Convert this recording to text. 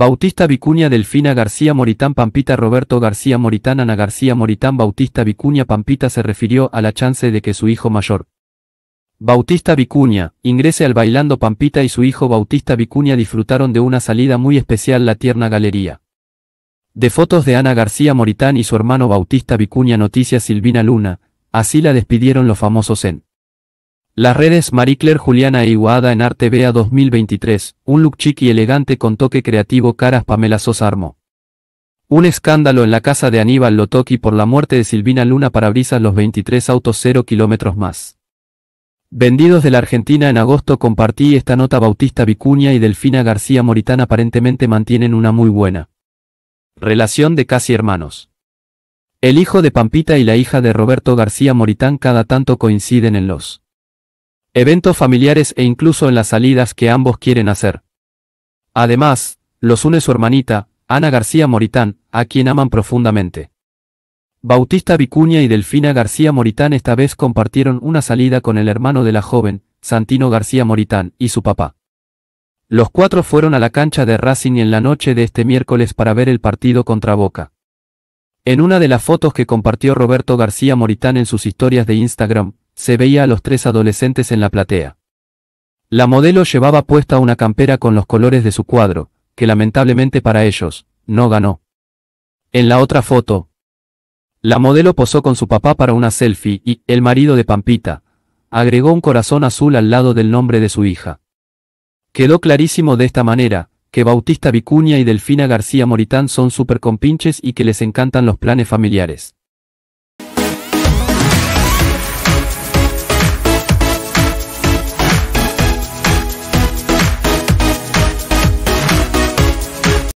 Bautista Vicuña Delfina García Moritán Pampita Roberto García Moritán Ana García Moritán Bautista Vicuña Pampita se refirió a la chance de que su hijo mayor, Bautista Vicuña, ingrese al Bailando Pampita y su hijo Bautista Vicuña disfrutaron de una salida muy especial la tierna galería. De fotos de Ana García Moritán y su hermano Bautista Vicuña Noticia Silvina Luna, así la despidieron los famosos en las redes Marie Claire Juliana e Iguada en Arte Bea 2023, un look chic y elegante con toque creativo caras Pamela Sosarmo. Un escándalo en la casa de Aníbal Lotoki por la muerte de Silvina Luna para brisas los 23 autos 0 kilómetros más. Vendidos de la Argentina en agosto compartí esta nota Bautista Vicuña y Delfina García Moritán aparentemente mantienen una muy buena relación de casi hermanos. El hijo de Pampita y la hija de Roberto García Moritán cada tanto coinciden en los eventos familiares e incluso en las salidas que ambos quieren hacer. Además, los une su hermanita, Ana García Moritán, a quien aman profundamente. Bautista Vicuña y Delfina García Moritán esta vez compartieron una salida con el hermano de la joven, Santino García Moritán, y su papá. Los cuatro fueron a la cancha de Racing en la noche de este miércoles para ver el partido contra Boca. En una de las fotos que compartió Roberto García Moritán en sus historias de Instagram, se veía a los tres adolescentes en la platea. La modelo llevaba puesta una campera con los colores de su cuadro, que lamentablemente para ellos, no ganó. En la otra foto, la modelo posó con su papá para una selfie y el marido de Pampita, agregó un corazón azul al lado del nombre de su hija. Quedó clarísimo de esta manera, que Bautista Vicuña y Delfina García Moritán son súper compinches y que les encantan los planes familiares.